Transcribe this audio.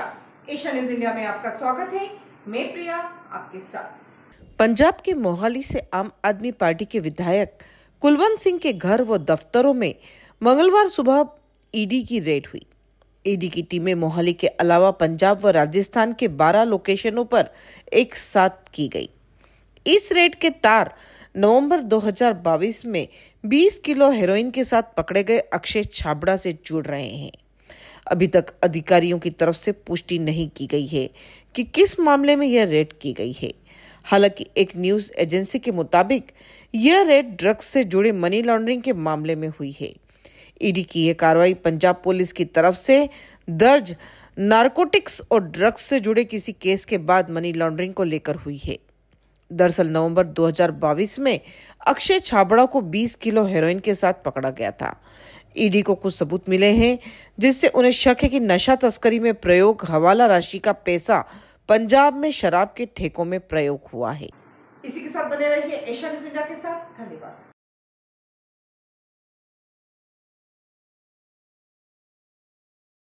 नमस्कार Asia news India में आपका स्वागत है मैं प्रिया आपके साथ पंजाब के मोहाली से आम आदमी पार्टी के विधायक कुलवंत सिंह के घर व दफ्तरों में मंगलवार सुबह ईडी e की रेड हुई ईडी e की टीमें मोहाली के अलावा पंजाब व राजस्थान के 12 लोकेशनों पर एक साथ की गई इस रेड के तार नवंबर 2022 में 20 किलो हेरोइन के साथ पकड़े गए अक्षय छाबड़ा से जुड़ रहे हैं अभी तक अधिकारियों की तरफ से पुष्टि नहीं की गई है कि किस मामले में यह रेड की गई है हालांकि एक न्यूज एजेंसी के मुताबिक यह रेड ड्रग्स से जुड़े मनी लॉन्ड्रिंग के मामले में हुई है ईडी की यह कार्रवाई पंजाब पुलिस की तरफ से दर्ज नारकोटिक्स और ड्रग्स से जुड़े किसी केस के बाद मनी लॉन्ड्रिंग को लेकर हुई है दरअसल नवंबर 2022 में अक्षय छाबड़ा को 20 किलो हेरोइन के साथ पकड़ा गया था ईडी को कुछ सबूत मिले हैं जिससे उन्हें शक है कि नशा तस्करी में प्रयोग हवाला राशि का पैसा पंजाब में शराब के ठेकों में प्रयोग हुआ है इसी के साथ बने रहिए एशिया न्यूज इंडिया के साथ धन्यवाद